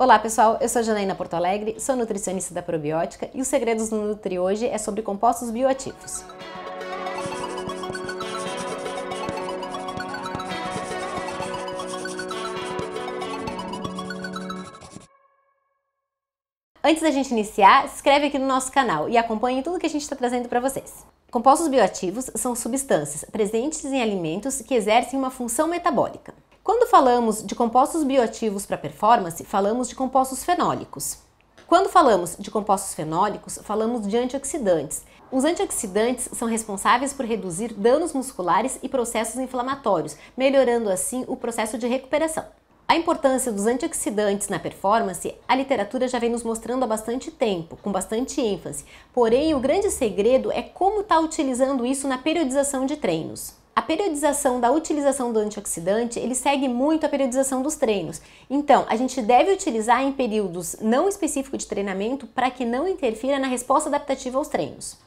Olá pessoal, eu sou Janaína Porto Alegre, sou nutricionista da Probiótica e os Segredos do Nutri hoje é sobre compostos bioativos. Antes da gente iniciar, se inscreve aqui no nosso canal e acompanhe tudo que a gente está trazendo para vocês. Compostos bioativos são substâncias presentes em alimentos que exercem uma função metabólica. Quando falamos de compostos bioativos para performance, falamos de compostos fenólicos. Quando falamos de compostos fenólicos, falamos de antioxidantes. Os antioxidantes são responsáveis por reduzir danos musculares e processos inflamatórios, melhorando assim o processo de recuperação. A importância dos antioxidantes na performance, a literatura já vem nos mostrando há bastante tempo, com bastante ênfase. Porém, o grande segredo é como está utilizando isso na periodização de treinos periodização da utilização do antioxidante, ele segue muito a periodização dos treinos. Então, a gente deve utilizar em períodos não específicos de treinamento para que não interfira na resposta adaptativa aos treinos.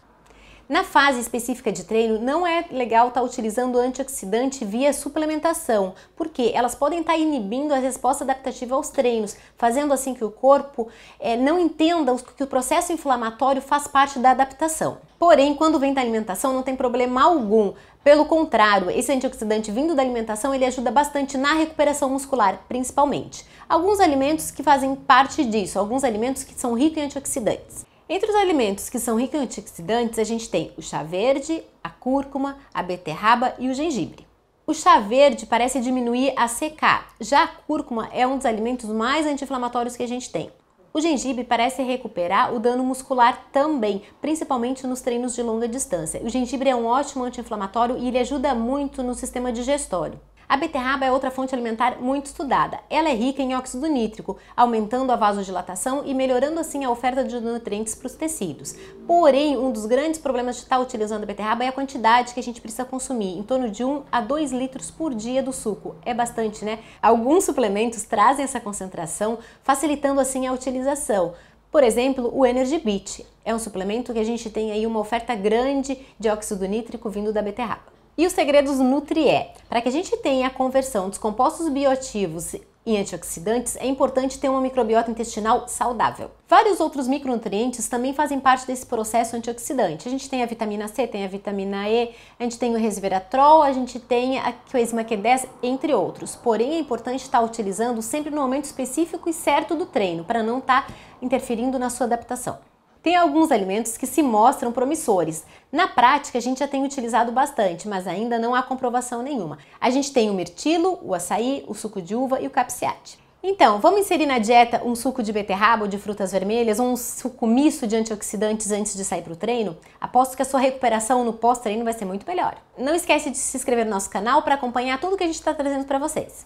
Na fase específica de treino, não é legal estar tá utilizando antioxidante via suplementação, porque elas podem estar tá inibindo a resposta adaptativa aos treinos, fazendo assim que o corpo é, não entenda que o processo inflamatório faz parte da adaptação. Porém, quando vem da alimentação, não tem problema algum. Pelo contrário, esse antioxidante vindo da alimentação, ele ajuda bastante na recuperação muscular, principalmente. Alguns alimentos que fazem parte disso, alguns alimentos que são ricos em antioxidantes. Entre os alimentos que são ricos em antioxidantes, a gente tem o chá verde, a cúrcuma, a beterraba e o gengibre. O chá verde parece diminuir a secar, já a cúrcuma é um dos alimentos mais anti-inflamatórios que a gente tem. O gengibre parece recuperar o dano muscular também, principalmente nos treinos de longa distância. O gengibre é um ótimo anti-inflamatório e ele ajuda muito no sistema digestório. A beterraba é outra fonte alimentar muito estudada. Ela é rica em óxido nítrico, aumentando a vasodilatação e melhorando assim a oferta de nutrientes para os tecidos. Porém, um dos grandes problemas de estar tá utilizando a beterraba é a quantidade que a gente precisa consumir, em torno de 1 a 2 litros por dia do suco. É bastante, né? Alguns suplementos trazem essa concentração, facilitando assim a utilização. Por exemplo, o Energy Beat é um suplemento que a gente tem aí uma oferta grande de óxido nítrico vindo da beterraba. E os segredos nutrié. Para que a gente tenha a conversão dos compostos bioativos e antioxidantes, é importante ter uma microbiota intestinal saudável. Vários outros micronutrientes também fazem parte desse processo antioxidante. A gente tem a vitamina C, tem a vitamina E, a gente tem o resveratrol, a gente tem a coenzima Q10, entre outros. Porém, é importante estar utilizando sempre no momento específico e certo do treino, para não estar tá interferindo na sua adaptação. Tem alguns alimentos que se mostram promissores. Na prática, a gente já tem utilizado bastante, mas ainda não há comprovação nenhuma. A gente tem o mirtilo, o açaí, o suco de uva e o capsiate. Então, vamos inserir na dieta um suco de beterraba ou de frutas vermelhas ou um suco misto de antioxidantes antes de sair para o treino? Aposto que a sua recuperação no pós-treino vai ser muito melhor. Não esquece de se inscrever no nosso canal para acompanhar tudo que a gente está trazendo para vocês.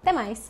Até mais!